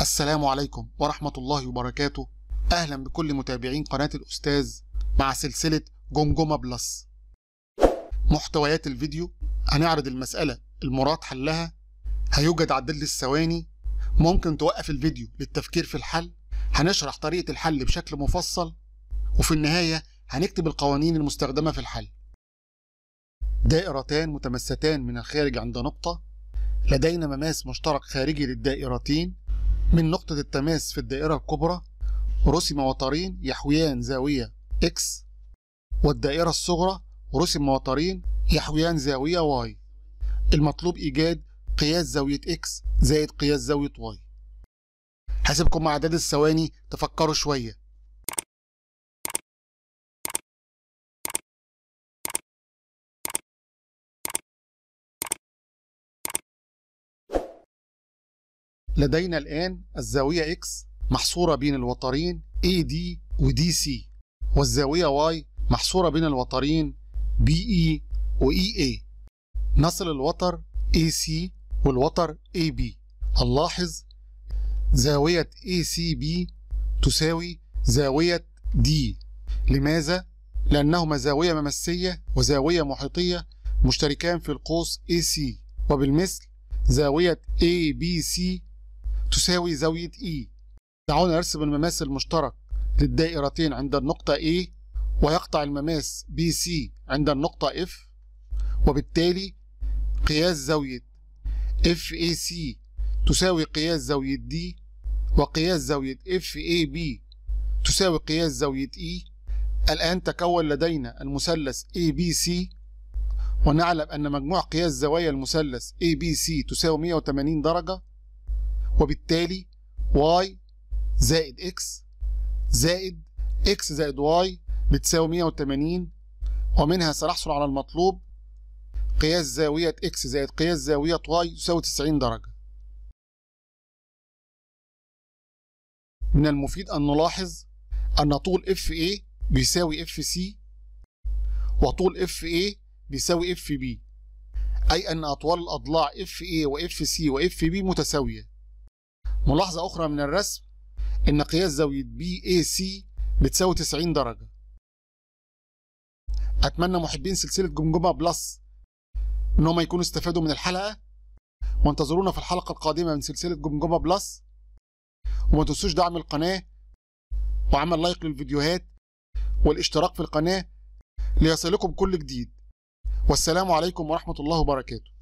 السلام عليكم ورحمة الله وبركاته أهلا بكل متابعين قناة الأستاذ مع سلسلة جمجمة بلس محتويات الفيديو هنعرض المسألة المراد حلها هيوجد عدد للثواني ممكن توقف الفيديو للتفكير في الحل هنشرح طريقة الحل بشكل مفصل وفي النهاية هنكتب القوانين المستخدمة في الحل دائرتان متمستان من الخارج عند نقطة لدينا مماس مشترك خارجي للدائرتين من نقطة التماس في الدائرة الكبرى رسم وترين يحويان زاوية X والدائرة الصغرى رسم وترين يحويان زاوية Y المطلوب إيجاد قياس زاوية X زائد قياس زاوية Y هسيبكم مع عدد الثواني تفكروا شوية لدينا الآن الزاوية X محصورة بين الوترين AD و DC والزاوية Y محصورة بين الوترين BE و EA نصل الوتر AC والوتر AB نلاحظ زاوية ACB تساوي زاوية D لماذا؟ لأنهما زاوية ممسية وزاوية محيطية مشتركان في القوس AC وبالمثل زاوية ABC تساوي زاوية E دعونا نرسم المماس المشترك للدائرتين عند النقطة A ويقطع المماس BC عند النقطة F وبالتالي قياس زاوية FAC تساوي قياس زاوية D وقياس زاوية FAB تساوي قياس زاوية E الآن تكون لدينا المثلث ABC ونعلم أن مجموع قياس زوايا المثلث ABC تساوي 180 درجة وبالتالي y زائد x زائد x زائد y بتساوي 180 ومنها سنحصل على المطلوب قياس زاوية x زائد قياس زاوية y يساوي 90 درجة من المفيد أن نلاحظ أن طول FA إيه بيساوي FC وطول FA إيه بيساوي FB أي أن أطوال الأضلاع FA و FB متساوية ملاحظة أخرى من الرسم إن قياس زاوية BAC بتساوي 90 درجة أتمنى محبين سلسلة جمجمة بلس إن هم يكونوا استفادوا من الحلقة وانتظرونا في الحلقة القادمة من سلسلة جمجمة بلس وما تنسوش دعم القناة وعمل لايك للفيديوهات والاشتراك في القناة ليصلكم كل جديد والسلام عليكم ورحمة الله وبركاته